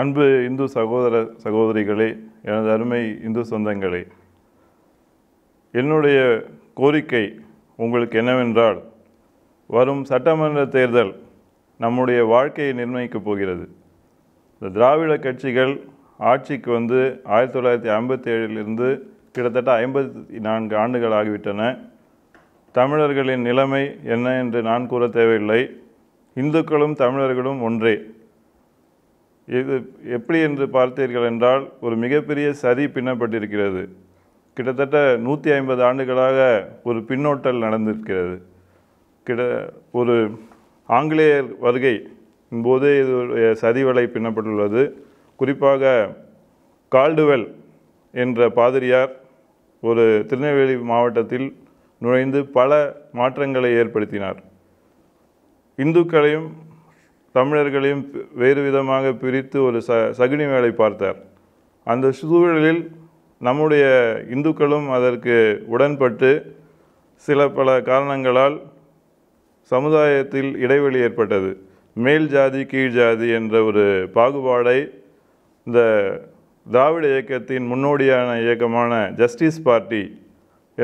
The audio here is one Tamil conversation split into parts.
அன்பு இந்து சகோதர சகோதரிகளே எனது அருமை இந்து சொந்தங்களே என்னுடைய கோரிக்கை உங்களுக்கு என்னவென்றால் வரும் சட்டமன்ற தேர்தல் நம்முடைய வாழ்க்கையை நிர்ணயிக்கப் போகிறது இந்த திராவிட கட்சிகள் ஆட்சிக்கு வந்து ஆயிரத்தி தொள்ளாயிரத்தி ஐம்பத்தி ஏழிலிருந்து கிட்டத்தட்ட ஐம்பத்தி நான்கு ஆண்டுகள் ஆகிவிட்டன தமிழர்களின் நிலைமை என்ன என்று நான் கூற தேவையில்லை இந்துக்களும் தமிழர்களும் ஒன்றே இது எப்படி என்று பார்த்தீர்கள் என்றால் ஒரு மிகப்பெரிய சரி பின்னப்பட்டிருக்கிறது கிட்டத்தட்ட நூற்றி ஐம்பது ஆண்டுகளாக ஒரு பின்னோட்டல் நடந்திருக்கிறது கிட ஒரு ஆங்கிலேயர் வருகை போது இது சதிவலை பின்னப்பட்டுள்ளது குறிப்பாக கால்டுவெல் என்ற பாதிரியார் ஒரு திருநெல்வேலி மாவட்டத்தில் நுழைந்து பல மாற்றங்களை ஏற்படுத்தினார் இந்துக்களையும் தமிழர்களையும் வேறு விதமாக பிரித்து ஒரு ச சகுனி வேலை பார்த்தார் அந்த சூழலில் நம்முடைய இந்துக்களும் அதற்கு உடன்பட்டு சில பல காரணங்களால் சமுதாயத்தில் இடைவெளி ஏற்பட்டது மேல் ஜாதி கீழ் ஜாதி என்ற ஒரு பாகுபாடை இந்த திராவிட இயக்கத்தின் முன்னோடியான இயக்கமான ஜஸ்டிஸ் பார்ட்டி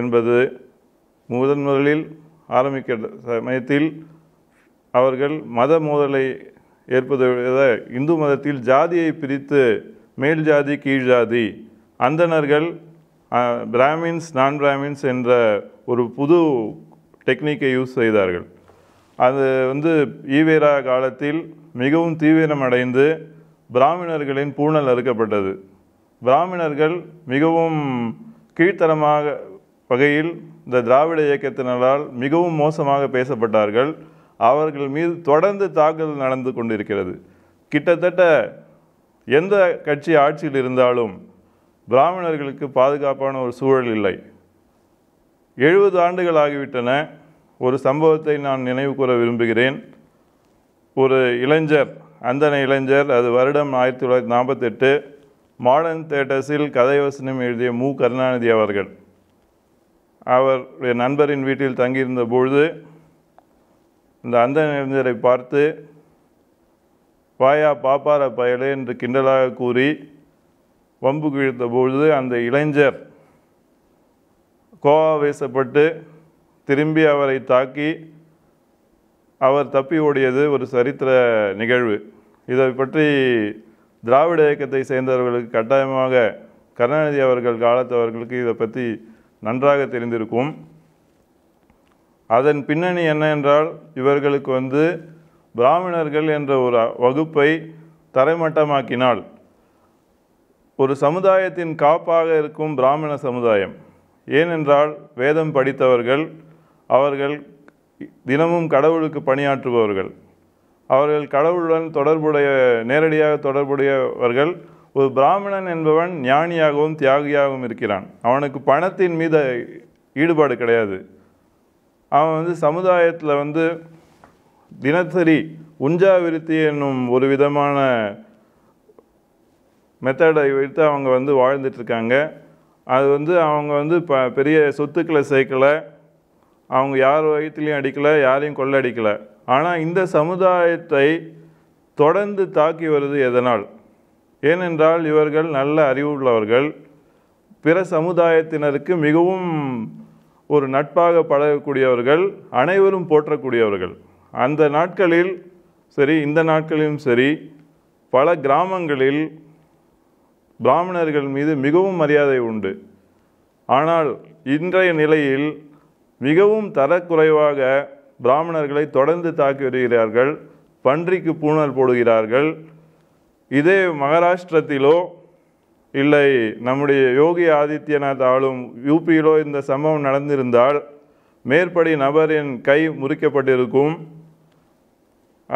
என்பது முதன் முதலில் ஆரம்பிக்கிற சமயத்தில் அவர்கள் மத மோதலை ஏற்பது இந்து மதத்தில் ஜாதியை பிரித்து மேல் ஜாதி கீழ் ஜாதி அந்தணர்கள் பிராமின்ஸ் நான் பிராமின்ஸ் என்ற ஒரு புது டெக்னிக்கை யூஸ் செய்தார்கள் அது வந்து ஈவேரா காலத்தில் மிகவும் தீவிரமடைந்து பிராமணர்களின் பூணல் அறுக்கப்பட்டது பிராமணர்கள் மிகவும் கீழ்த்தரமாக வகையில் இந்த திராவிட இயக்கத்தினரால் மிகவும் மோசமாக பேசப்பட்டார்கள் அவர்கள் மீது தொடர்ந்து தாக்குதல் நடந்து கொண்டிருக்கிறது கிட்டத்தட்ட எந்த கட்சி ஆட்சியில் இருந்தாலும் பிராமணர்களுக்கு பாதுகாப்பான ஒரு சூழல் இல்லை எழுபது ஆண்டுகள் ஆகிவிட்டன ஒரு சம்பவத்தை நான் நினைவு கூற விரும்புகிறேன் ஒரு இளைஞர் அந்தன இளைஞர் அது வருடம் ஆயிரத்தி தொள்ளாயிரத்தி நாற்பத்தெட்டு மாடர்ன் தேட்டர்ஸில் கதை வசனம் எழுதிய மு கருணாநிதி அவர்கள் அவருடைய நண்பரின் வீட்டில் தங்கியிருந்த பொழுது இந்த அந்த இளைஞரை பார்த்து வாயா பாப்பார பயலே என்று கிண்டலாக கூறி வம்பு கிழித்த பொழுது அந்த இளைஞர் கோவாவேசப்பட்டு திரும்பி அவரை தாக்கி அவர் தப்பி ஓடியது ஒரு சரித்திர நிகழ்வு இதை பற்றி திராவிட இயக்கத்தை சேர்ந்தவர்களுக்கு கட்டாயமாக கருணாநிதி அவர்கள் காலத்தவர்களுக்கு இதை பற்றி நன்றாக தெரிந்திருக்கும் அதன் பின்னணி என்ன என்றால் இவர்களுக்கு வந்து பிராமணர்கள் என்ற ஒரு வகுப்பை தரைமட்டமாக்கினால் ஒரு சமுதாயத்தின் காப்பாக இருக்கும் பிராமண சமுதாயம் ஏனென்றால் வேதம் படித்தவர்கள் அவர்கள் தினமும் கடவுளுக்கு பணியாற்றுபவர்கள் அவர்கள் கடவுளுடன் தொடர்புடைய நேரடியாக தொடர்புடையவர்கள் ஒரு பிராமணன் என்பவன் ஞானியாகவும் தியாகியாகவும் இருக்கிறான் அவனுக்கு பணத்தின் மீது ஈடுபாடு கிடையாது அவன் வந்து சமுதாயத்தில் வந்து தினசரி உஞ்சா விருத்தி என்னும் ஒரு விதமான மெத்தடை வைத்து அவங்க வந்து வாழ்ந்துட்டுருக்காங்க அது வந்து அவங்க வந்து ப பெரிய சொத்துக்களை சேர்க்கலை அவங்க யார் வயிற்றுலையும் அடிக்கலை யாரையும் கொள்ளடிக்கலை ஆனால் இந்த சமுதாயத்தை தொடர்ந்து தாக்கி வருது எதனால் ஏனென்றால் இவர்கள் நல்ல அறிவுள்ளவர்கள் பிற சமுதாயத்தினருக்கு மிகவும் ஒரு நட்பாக பழகக்கூடியவர்கள் அனைவரும் போற்றக்கூடியவர்கள் அந்த நாட்களில் சரி இந்த நாட்களிலும் சரி பல கிராமங்களில் பிராமணர்கள் மீது மிகவும் மரியாதை உண்டு ஆனால் இன்றைய நிலையில் மிகவும் தரக்குறைவாக பிராமணர்களை தொடர்ந்து தாக்கி வருகிறார்கள் பன்றிக்கு பூணல் போடுகிறார்கள் இதே மகாராஷ்டிரத்திலோ இல்லை நம்முடைய யோகி ஆதித்யநாத் ஆளும் யூபியிலோ இந்த சம்பவம் நடந்திருந்தால் மேற்படி நபரின் கை முறிக்கப்பட்டிருக்கும்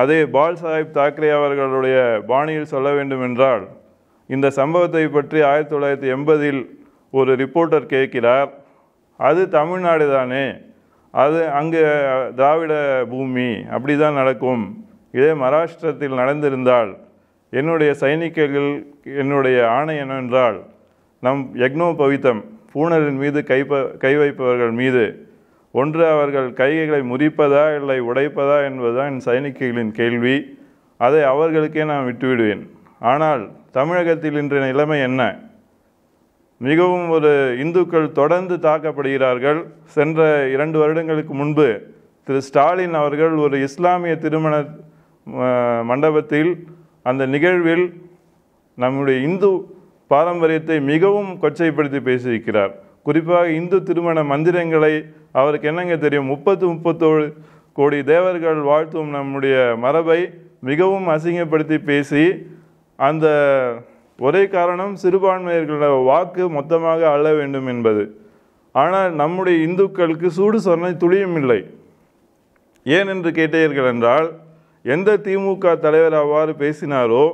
அதே பால் சாஹிப் தாக்கரே அவர்களுடைய பாணியில் சொல்ல வேண்டுமென்றால் இந்த சம்பவத்தை பற்றி ஆயிரத்தி தொள்ளாயிரத்தி எண்பதில் ஒரு ரிப்போர்ட்டர் கேட்கிறார் அது தமிழ்நாடு தானே அது அங்கே திராவிட பூமி அப்படி தான் நடக்கும் இதே மகாராஷ்டிரத்தில் நடந்திருந்தால் என்னுடைய சைனிக்கர்கள் என்னுடைய ஆணை என்னவென்றால் நம் யக்னோ பவித்தம் பூணரின் மீது கைப்ப கை வைப்பவர்கள் மீது ஒன்று அவர்கள் கைகளை முறிப்பதா இல்லை உடைப்பதா என்பதுதான் என் சைனிக்கர்களின் கேள்வி அதை அவர்களுக்கே நான் விட்டுவிடுவேன் ஆனால் தமிழகத்தில் இன்றைய நிலைமை என்ன மிகவும் ஒரு இந்துக்கள் தொடர்ந்து தாக்கப்படுகிறார்கள் சென்ற இரண்டு வருடங்களுக்கு முன்பு திரு ஸ்டாலின் அவர்கள் ஒரு இஸ்லாமிய திருமண மண்டபத்தில் அந்த நிகழ்வில் நம்முடைய இந்து பாரம்பரியத்தை மிகவும் கொச்சைப்படுத்தி பேசியிருக்கிறார் குறிப்பாக இந்து திருமண மந்திரங்களை அவருக்கு என்னங்க தெரியும் முப்பத்து முப்பத்தோடு கோடி தேவர்கள் வாழ்த்தும் நம்முடைய மரபை மிகவும் அசிங்கப்படுத்தி பேசி அந்த ஒரே காரணம் சிறுபான்மையர்களோட வாக்கு மொத்தமாக அள்ள வேண்டும் என்பது ஆனால் நம்முடைய இந்துக்களுக்கு சூடு சொன்ன துளியும் இல்லை ஏன் என்று கேட்டீர்கள் என்றால் எந்த திமுக தலைவர் அவ்வாறு பேசினாரோ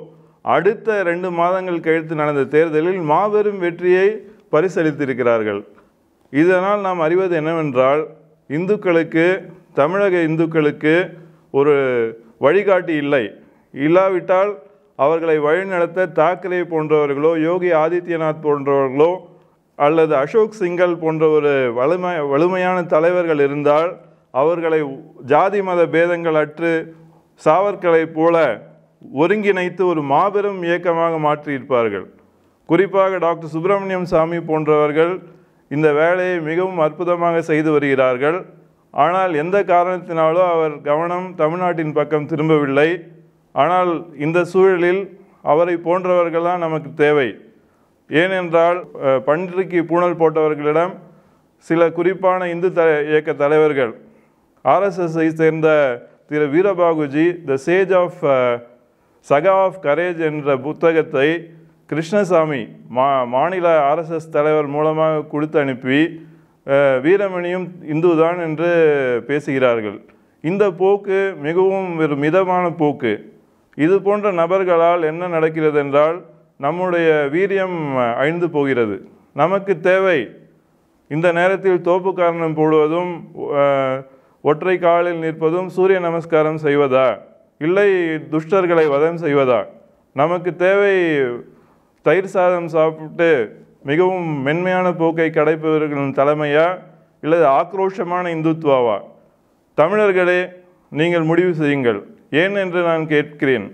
அடுத்த ரெண்டு மாதங்கள் கழித்து நடந்த தேர்தலில் மாபெரும் வெற்றியை பரிசளித்திருக்கிறார்கள் இதனால் நாம் அறிவது என்னவென்றால் இந்துக்களுக்கு தமிழக இந்துக்களுக்கு ஒரு வழிகாட்டி இல்லை இல்லாவிட்டால் அவர்களை வழிநடத்த தாக்கரே போன்றவர்களோ யோகி ஆதித்யநாத் போன்றவர்களோ அல்லது அசோக் சிங்கல் போன்ற ஒரு வலிமை வலிமையான தலைவர்கள் இருந்தால் அவர்களை ஜாதி மத பேதங்கள் அற்று சாவர்களை போல ஒருங்கிணைத்து ஒரு மாபெரும் இயக்கமாக மாற்றியிருப்பார்கள் குறிப்பாக டாக்டர் சுப்பிரமணியம் சாமி போன்றவர்கள் இந்த வேலையை மிகவும் அற்புதமாக செய்து வருகிறார்கள் ஆனால் எந்த காரணத்தினாலோ அவர் கவனம் தமிழ்நாட்டின் பக்கம் திரும்பவில்லை ஆனால் இந்த சூழலில் அவரை போன்றவர்கள்லாம் நமக்கு தேவை ஏனென்றால் பன்றிக்கு பூணல் போட்டவர்களிடம் சில குறிப்பான இந்து த இயக்க தலைவர்கள் ஆர்எஸ்எஸ்ஐ சேர்ந்த திரு Veerabahuji the sage of saga of courage என்ற புத்தகத்தை கிருஷ்ணசாமி மா மாநில ஆர்எஸ்எஸ் தலைவர் மூலமாக கொடுத்து அனுப்பி வீரமணியும் இந்து தான் என்று பேசுகிறார்கள் இந்த போக்கு மிகவும் ஒரு மிதமான போக்கு இது போன்ற நபர்களால் என்ன நடக்கிறது என்றால் நம்முடைய வீரியம் அழிந்து போகிறது நமக்கு தேவை இந்த நேரத்தில் தோப்பு காரணம் போடுவதும் ஒற்றை காலில் நிற்பதும் சூரிய நமஸ்காரம் செய்வதா இல்லை துஷ்டர்களை வதம் செய்வதா நமக்கு தேவை தயிர் சாதம் சாப்பிட்டு மிகவும் மென்மையான போக்கை கடைப்பவர்களின் தலைமையா இல்லை ஆக்ரோஷமான இந்துத்துவாவா தமிழர்களே நீங்கள் முடிவு செய்யுங்கள் ஏன் என்று நான் கேட்கிறேன்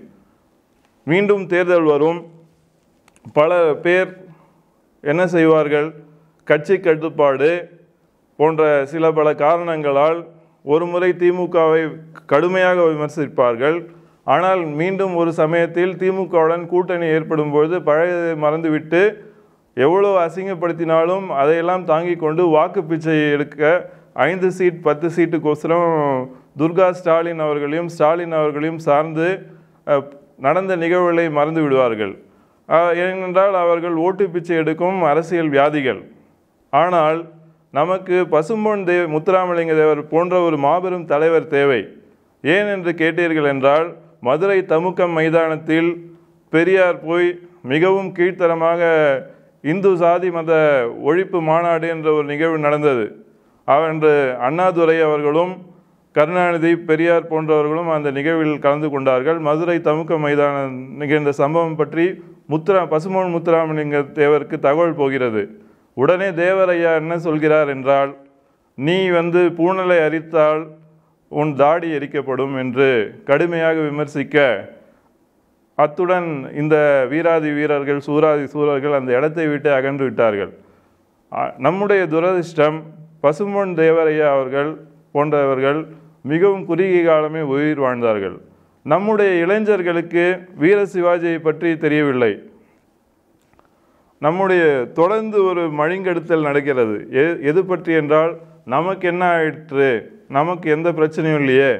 மீண்டும் தேர்தல் வரும் பல பேர் என்ன செய்வார்கள் கட்சி கட்டுப்பாடு போன்ற சில பல காரணங்களால் ஒரு முறை திமுகவை கடுமையாக விமர்சிப்பார்கள் ஆனால் மீண்டும் ஒரு சமயத்தில் திமுகவுடன் கூட்டணி ஏற்படும் பொழுது பழையதை மறந்துவிட்டு எவ்வளோ அசிங்கப்படுத்தினாலும் அதையெல்லாம் தாங்கி கொண்டு வாக்கு பிச்சையை எடுக்க ஐந்து சீட் பத்து சீட்டுக்கோசரம் துர்கா ஸ்டாலின் அவர்களையும் ஸ்டாலின் அவர்களையும் சார்ந்து நடந்த நிகழ்வுகளை மறந்து விடுவார்கள் ஏனென்றால் அவர்கள் ஓட்டு பிச்சை எடுக்கும் அரசியல் வியாதிகள் ஆனால் நமக்கு பசும்பொன் தேவ முத்துராமலிங்க தேவர் போன்ற ஒரு மாபெரும் தலைவர் தேவை ஏன் என்று கேட்டீர்கள் என்றால் மதுரை தமுக்கம் மைதானத்தில் பெரியார் போய் மிகவும் கீழ்த்தரமாக இந்து சாதி மத ஒழிப்பு மாநாடு என்ற ஒரு நிகழ்வு நடந்தது அவன்று அண்ணாதுரை அவர்களும் கருணாநிதி பெரியார் போன்றவர்களும் அந்த நிகழ்வில் கலந்து கொண்டார்கள் மதுரை தமுக்க மைதானம் நிகழ்ந்த சம்பவம் பற்றி முத்துரா பசுமோன் முத்துராமலிங்க தேவருக்கு தகவல் போகிறது உடனே தேவரையா என்ன சொல்கிறார் என்றால் நீ வந்து பூனலை அரித்தால் உன் தாடி எரிக்கப்படும் என்று கடுமையாக விமர்சிக்க அத்துடன் இந்த வீராதி வீரர்கள் சூராதி சூரர்கள் அந்த இடத்தை விட்டு அகன்று விட்டார்கள் நம்முடைய துரதிர்ஷ்டம் பசும்பொன் தேவரையா அவர்கள் போன்றவர்கள் மிகவும் குறுகிய காலமே உயிர் வாழ்ந்தார்கள் நம்முடைய இளைஞர்களுக்கு வீர சிவாஜியை பற்றி தெரியவில்லை நம்முடைய தொடர்ந்து ஒரு மழிங்கெடுத்தல் நடக்கிறது எ எது பற்றி என்றால் நமக்கு என்ன ஆயிற்று நமக்கு எந்த பிரச்சனையும் இல்லையே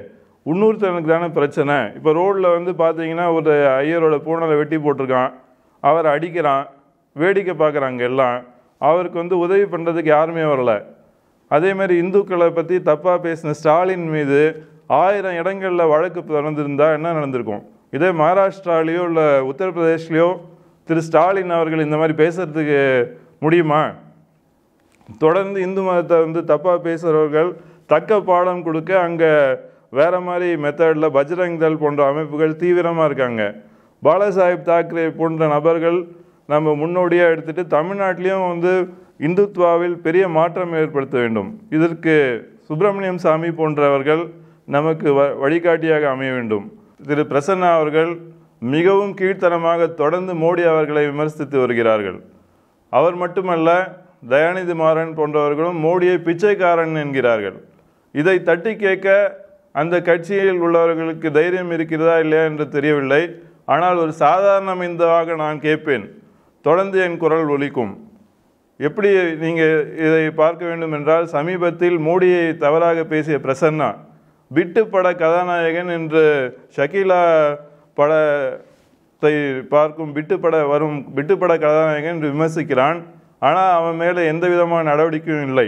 இன்னொருத்தனுக்கு தானே பிரச்சனை இப்போ ரோட்டில் வந்து பார்த்தீங்கன்னா ஒரு ஐயரோட பூனலை வெட்டி போட்டிருக்கான் அவர் அடிக்கிறான் வேடிக்கை பார்க்குறாங்க எல்லாம் அவருக்கு வந்து உதவி பண்ணுறதுக்கு யாருமே வரல அதேமாதிரி இந்துக்களை பற்றி தப்பாக பேசின ஸ்டாலின் மீது ஆயிரம் இடங்களில் வழக்கு நடந்திருந்தால் என்ன நடந்திருக்கும் இதே மகாராஷ்டிராலேயோ இல்லை உத்தரப்பிரதேஷ்லேயோ திரு ஸ்டாலின் அவர்கள் இந்த மாதிரி பேசுகிறதுக்கு முடியுமா தொடர்ந்து இந்து மதத்தை வந்து தப்பாக பேசுகிறவர்கள் தக்க பாடம் கொடுக்க அங்கே வேறு மாதிரி மெத்தடில் பஜ்ரங் தல் போன்ற அமைப்புகள் தீவிரமாக இருக்காங்க பாலாசாஹிப் தாக்கரே போன்ற நபர்கள் நம்ம முன்னோடியாக எடுத்துகிட்டு தமிழ்நாட்டிலையும் வந்து இந்துத்வாவில் பெரிய மாற்றம் ஏற்படுத்த வேண்டும் இதற்கு சுப்பிரமணியம் சாமி போன்றவர்கள் நமக்கு வழிகாட்டியாக அமைய வேண்டும் திரு பிரசன்னா அவர்கள் மிகவும் கீழ்த்தனமாக தொடர்ந்து மோடி அவர்களை விமர்சித்து வருகிறார்கள் அவர் மட்டுமல்ல தயாநிதி மாறன் போன்றவர்களும் மோடியை பிச்சைக்காரன் என்கிறார்கள் இதை தட்டி கேட்க அந்த கட்சியில் உள்ளவர்களுக்கு தைரியம் இருக்கிறதா இல்லையா என்று தெரியவில்லை ஆனால் ஒரு சாதாரண மனிதவாக நான் கேட்பேன் தொடர்ந்து என் குரல் ஒலிக்கும் எப்படி நீங்கள் இதை பார்க்க வேண்டும் என்றால் சமீபத்தில் மோடியை தவறாக பேசிய பிரசன்னா விட்டுப்பட கதாநாயகன் என்று ஷகீலா படத்தை பார்க்கும் விட்டுப்பட வரும் விட்டுப்பட கதாநாயகன் விமர்சிக்கிறான் ஆனால் அவன் மேலே எந்த விதமான நடவடிக்கையும் இல்லை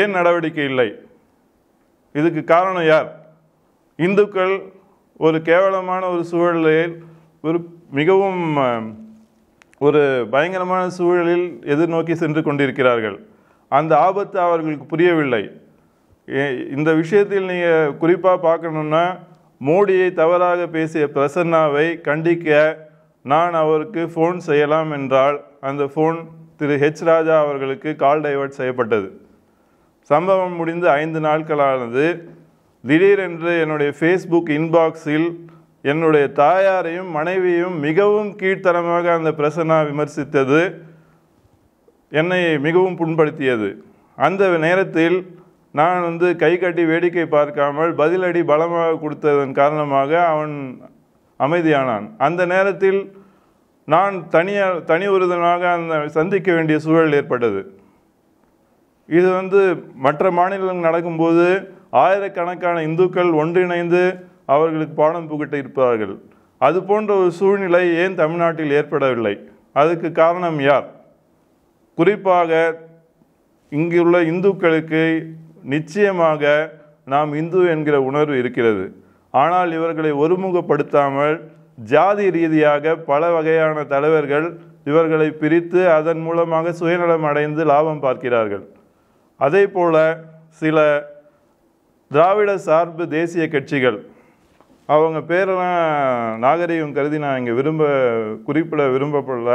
ஏன் நடவடிக்கை இல்லை இதுக்கு காரணம் யார் இந்துக்கள் ஒரு கேவலமான ஒரு சூழலில் ஒரு மிகவும் ஒரு பயங்கரமான சூழலில் எதிர்நோக்கி சென்று கொண்டிருக்கிறார்கள் அந்த ஆபத்து அவர்களுக்கு புரியவில்லை இந்த விஷயத்தில் நீங்கள் குறிப்பாக பார்க்கணுன்னா மோடியை தவறாக பேசிய பிரசன்னாவை கண்டிக்க நான் அவருக்கு ஃபோன் செய்யலாம் என்றால் அந்த ஃபோன் திரு ஹெச் ராஜா அவர்களுக்கு கால் டைவர்ட் செய்யப்பட்டது சம்பவம் முடிந்து ஐந்து நாட்களானது திடீரென்று என்னுடைய ஃபேஸ்புக் இன்பாக்ஸில் என்னுடைய தாயாரையும் மனைவியும் மிகவும் கீழ்த்தரமாக அந்த பிரசன்னா விமர்சித்தது என்னை மிகவும் புண்படுத்தியது அந்த நேரத்தில் நான் வந்து கை கட்டி வேடிக்கை பார்க்காமல் பதிலடி பலமாக கொடுத்ததன் காரணமாக அவன் அமைதியானான் அந்த நேரத்தில் நான் தனியாக தனி ஒருதனாக அந்த சந்திக்க வேண்டிய சூழல் ஏற்பட்டது இது வந்து மற்ற மாநிலங்கள் நடக்கும்போது ஆயிரக்கணக்கான இந்துக்கள் ஒன்றிணைந்து அவர்களுக்கு பாடம் புகிட்டு இருப்பார்கள் அது போன்ற ஒரு சூழ்நிலை ஏன் தமிழ்நாட்டில் ஏற்படவில்லை அதுக்கு காரணம் யார் குறிப்பாக இங்குள்ள இந்துக்களுக்கு நிச்சயமாக நாம் இந்து என்கிற உணர்வு இருக்கிறது ஆனால் இவர்களை ஒருமுகப்படுத்தாமல் ஜாதி ரீதியாக பல வகையான தலைவர்கள் இவர்களை பிரித்து அதன் மூலமாக சுயநலம் அடைந்து லாபம் பார்க்கிறார்கள் அதே போல சில திராவிட சார்பு தேசிய கட்சிகள் அவங்க பேரெல்லாம் நாகரிகம் கருதி நான் இங்கே விரும்ப குறிப்பிட விரும்பப்படல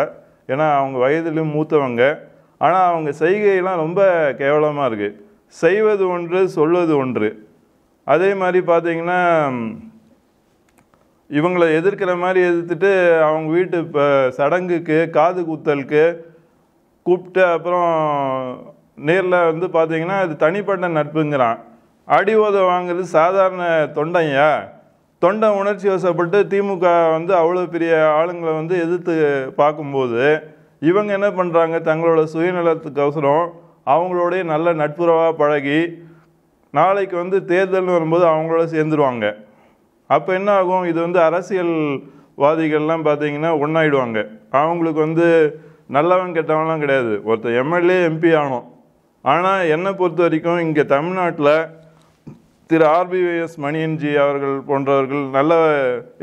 ஏன்னா அவங்க வயதிலும் மூத்தவங்க ஆனால் அவங்க செய்கையெல்லாம் ரொம்ப கேவலமாக இருக்குது செய்வது ஒன்று சொல்வது ஒன்று அதே மாதிரி பார்த்தீங்கன்னா இவங்களை எதிர்க்கிற மாதிரி எதிர்த்துட்டு அவங்க வீட்டு இப்போ சடங்குக்கு காது குத்தலுக்கு கூப்பிட்டு அப்புறம் நேரில் வந்து பார்த்திங்கன்னா அது தனிப்பட்ட நட்புங்கிறான் அடி உத வாங்குறது சாதாரண தொண்டையா தொண்டை உணர்ச்சி வசப்பட்டு திமுக வந்து அவ்வளோ பெரிய ஆளுங்களை வந்து எதிர்த்து பார்க்கும்போது இவங்க என்ன பண்ணுறாங்க தங்களோட சுயநலத்துக்கு அவசரம் அவங்களோடைய நல்ல நட்புறவாக பழகி நாளைக்கு வந்து தேர்தல்னு வரும்போது அவங்களோட சேர்ந்துருவாங்க அப்போ என்ன ஆகும் இது வந்து அரசியல்வாதிகள்லாம் பார்த்தீங்கன்னா ஒன்றாயிடுவாங்க அவங்களுக்கு வந்து நல்லவன் கெட்டவன்லாம் கிடையாது ஒருத்தர் எம்எல்ஏ எம்பி ஆகணும் ஆனால் என்னை பொறுத்த வரைக்கும் இங்கே தமிழ்நாட்டில் திரு ஆர்பிவிஎஸ் மணியன்ஜி அவர்கள் போன்றவர்கள் நல்ல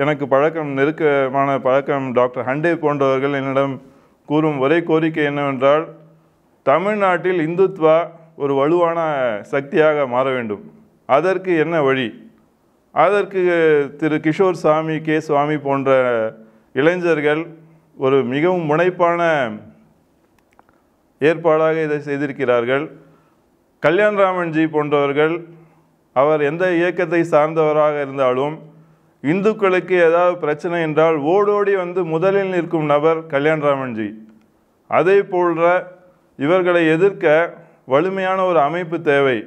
எனக்கு பழக்கம் நெருக்கமான பழக்கம் டாக்டர் ஹண்டே போன்றவர்கள் என்னிடம் கூறும் ஒரே கோரிக்கை என்னவென்றால் தமிழ்நாட்டில் இந்துத்வா ஒரு வலுவான சக்தியாக மாற வேண்டும் அதற்கு என்ன வழி அதற்கு திரு கிஷோர் சாமி கே சுவாமி போன்ற இளைஞர்கள் ஒரு மிகவும் முனைப்பான ஏற்பாடாக இதை செய்திருக்கிறார்கள் கல்யாண்ராமன்ஜி போன்றவர்கள் அவர் எந்த இயக்கத்தை சார்ந்தவராக இருந்தாலும் இந்துக்களுக்கு ஏதாவது பிரச்சனை என்றால் ஓடோடி வந்து முதலில் நிற்கும் நபர் கல்யாண்ராமன்ஜி அதே போன்ற இவர்களை எதிர்க்க வலிமையான ஒரு அமைப்பு தேவை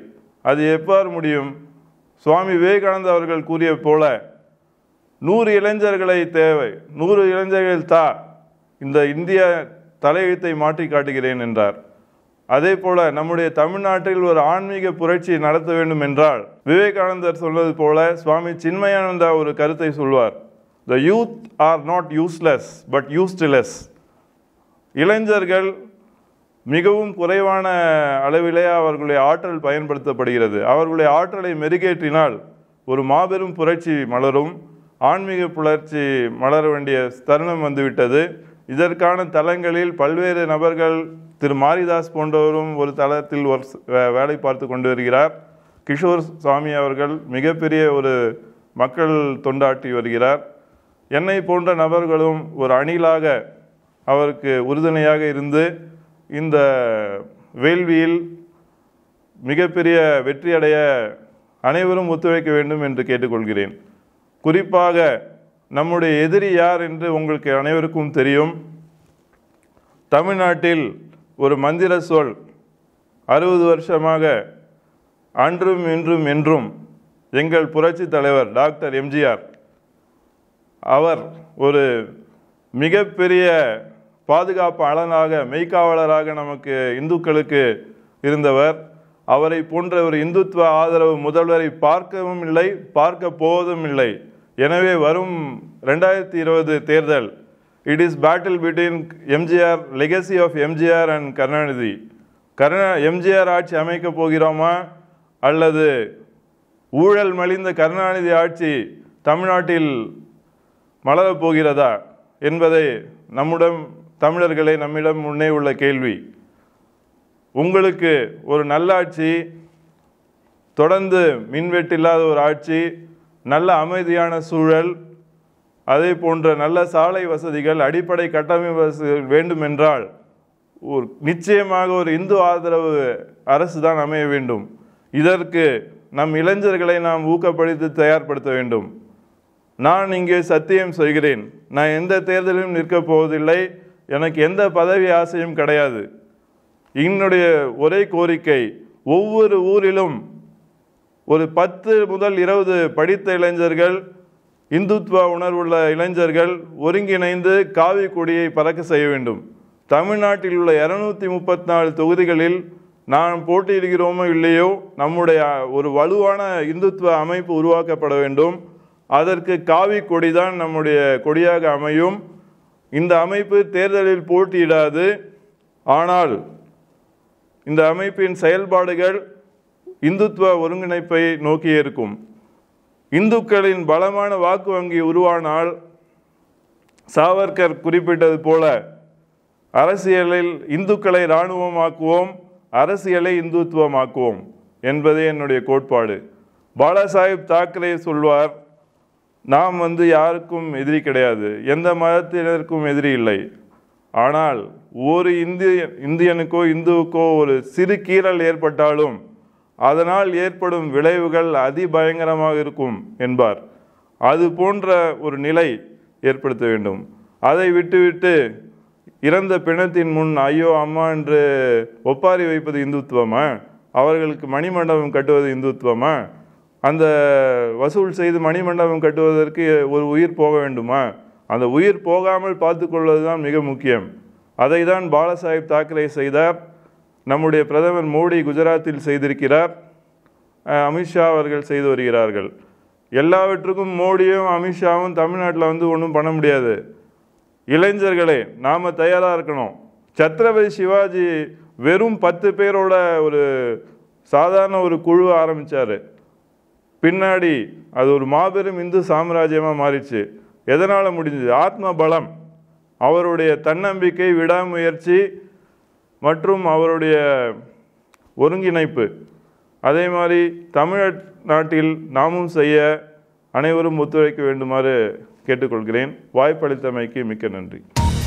அது எவ்வாறு முடியும் சுவாமி விவேகானந்தர் அவர்கள் கூறிய போல நூறு இளைஞர்களை தேவை நூறு இளைஞர்கள் தா இந்த இந்திய தலையெழுத்தை மாற்றி காட்டுகிறேன் என்றார் அதே போல நம்முடைய தமிழ்நாட்டில் ஒரு ஆன்மீக புரட்சியை நடத்த வேண்டும் என்றால் விவேகானந்தர் சொல்வது போல சுவாமி சின்மயானந்தா ஒரு கருத்தை சொல்வார் the youth are not useless but used less இளைஞர்கள் மிகவும் குறைவான அளவிலே அவர்களுடைய ஆற்றல் பயன்படுத்தப்படுகிறது அவர்களுடைய ஆற்றலை மெருகேற்றினால் ஒரு மாபெரும் புரட்சி மலரும் ஆன்மீக புலர்ச்சி மலர வேண்டிய தருணம் வந்துவிட்டது இதற்கான தளங்களில் பல்வேறு நபர்கள் திரு மாரிதாஸ் போன்றவரும் ஒரு தளத்தில் ஒரு வேலை பார்த்து கொண்டு வருகிறார் கிஷோர் சுவாமி அவர்கள் மிகப்பெரிய ஒரு மக்கள் தொண்டாற்றி வருகிறார் என்னை போன்ற நபர்களும் ஒரு அணிலாக அவருக்கு உறுதுணையாக இருந்து இந்த வேள்வியில் மிகப்பெரிய வெற்றியடைய அனைவரும் ஒத்துழைக்க வேண்டும் என்று கேட்டுக்கொள்கிறேன் குறிப்பாக நம்முடைய எதிரி யார் என்று உங்களுக்கு அனைவருக்கும் தெரியும் தமிழ்நாட்டில் ஒரு மந்திர சொல் அறுபது வருஷமாக அன்றும் இன்றும் என்றும் எங்கள் புரட்சி தலைவர் டாக்டர் எம்ஜிஆர் அவர் ஒரு மிகப்பெரிய பாதுகாப்பு அலனாக மெய்க்காவலராக நமக்கு இந்துக்களுக்கு இருந்தவர் அவரை போன்ற ஒரு இந்துத்துவ ஆதரவு முதல்வரை பார்க்கவும் இல்லை பார்க்க போவதும் இல்லை எனவே வரும் ரெண்டாயிரத்தி இருபது தேர்தல் it is battle between MGR legacy of MGR and Karunanidhi Karuna MGR ஆட்சி அமைக்கப் போகிறோமா அல்லது ஊழல் மலிந்த கருணாநிதி ஆட்சி தமிழ்நாட்டில் மலரப் போகிறதா என்பதை நம்முடன் தமிழர்களை நம்மிடம் முன்னே உள்ள கேள்வி உங்களுக்கு ஒரு நல்லாட்சி தொடர்ந்து மின்வெட்டு இல்லாத ஒரு ஆட்சி நல்ல அமைதியான சூழல் அதே போன்ற நல்ல சாலை வசதிகள் அடிப்படை கட்டமைப்பு வசதிகள் வேண்டுமென்றால் ஒரு நிச்சயமாக ஒரு இந்து ஆதரவு அரசு தான் அமைய வேண்டும் இதற்கு நம் இளைஞர்களை நாம் ஊக்கப்படுத்தி தயார்படுத்த வேண்டும் நான் இங்கே சத்தியம் செய்கிறேன் நான் எந்த தேர்தலிலும் நிற்கப் போவதில்லை எனக்கு எந்த பதவி ஆசையும் கிடையாது என்னுடைய ஒரே கோரிக்கை ஒவ்வொரு ஊரிலும் ஒரு பத்து முதல் இருபது படித்த இளைஞர்கள் இந்துத்துவ உணர்வுள்ள இளைஞர்கள் ஒருங்கிணைந்து காவி கொடியை பறக்க செய்ய வேண்டும் தமிழ்நாட்டில் உள்ள இரநூத்தி முப்பத்தி நாலு தொகுதிகளில் நாம் போட்டியிடுகிறோமோ இல்லையோ நம்முடைய ஒரு வலுவான இந்துத்துவ அமைப்பு உருவாக்கப்பட வேண்டும் அதற்கு காவி கொடிதான் நம்முடைய கொடியாக அமையும் இந்த அமைப்பு தேர்தலில் போட்டியிடாது ஆனால் இந்த அமைப்பின் செயல்பாடுகள் இந்துத்துவ ஒருங்கிணைப்பை நோக்கி இருக்கும் இந்துக்களின் பலமான வாக்கு வங்கி உருவானால் சாவர்கர் குறிப்பிட்டது போல அரசியலில் இந்துக்களை இராணுவமாக்குவோம் அரசியலை இந்துத்துவமாக்குவோம் என்பதே என்னுடைய கோட்பாடு பாலாசாஹிப் தாக்கரே சொல்வார் நாம் வந்து யாருக்கும் எதிரி கிடையாது எந்த மதத்தினருக்கும் எதிரி இல்லை ஆனால் ஒரு இந்திய இந்தியனுக்கோ இந்துவுக்கோ ஒரு சிறு கீறல் ஏற்பட்டாலும் அதனால் ஏற்படும் விளைவுகள் அதிபயங்கரமாக இருக்கும் என்பார் அது போன்ற ஒரு நிலை ஏற்படுத்த வேண்டும் அதை விட்டுவிட்டு இறந்த பிணத்தின் முன் ஐயோ அம்மா என்று ஒப்பாரி வைப்பது இந்துத்துவமா அவர்களுக்கு மணிமண்டபம் கட்டுவது இந்துத்துவமா அந்த வசூல் செய்து மணிமண்டபம் கட்டுவதற்கு ஒரு உயிர் போக வேண்டுமா அந்த உயிர் போகாமல் பார்த்து கொள்வது தான் மிக முக்கியம் அதை தான் பாலசாஹிப் தாக்கரே செய்தார் நம்முடைய பிரதமர் மோடி குஜராத்தில் செய்திருக்கிறார் அமித்ஷா அவர்கள் செய்து வருகிறார்கள் எல்லாவற்றுக்கும் மோடியும் அமித்ஷாவும் தமிழ்நாட்டில் வந்து ஒன்றும் பண்ண முடியாது இளைஞர்களே நாம் தயாராக இருக்கணும் சத்ரபதி சிவாஜி வெறும் பத்து பேரோட ஒரு சாதாரண ஒரு குழு ஆரம்பித்தார் பின்னாடி அது ஒரு மாபெரும் இந்து சாம்ராஜ்யமாக மாறிச்சு எதனால் முடிஞ்சது ஆத்ம பலம் அவருடைய தன்னம்பிக்கை விடாமுயற்சி மற்றும் அவருடைய ஒருங்கிணைப்பு அதே மாதிரி தமிழ் நாட்டில் நாமும் செய்ய அனைவரும் ஒத்துழைக்க வேண்டுமாறு கேட்டுக்கொள்கிறேன் வாய்ப்பளித்தமைக்கு மிக்க நன்றி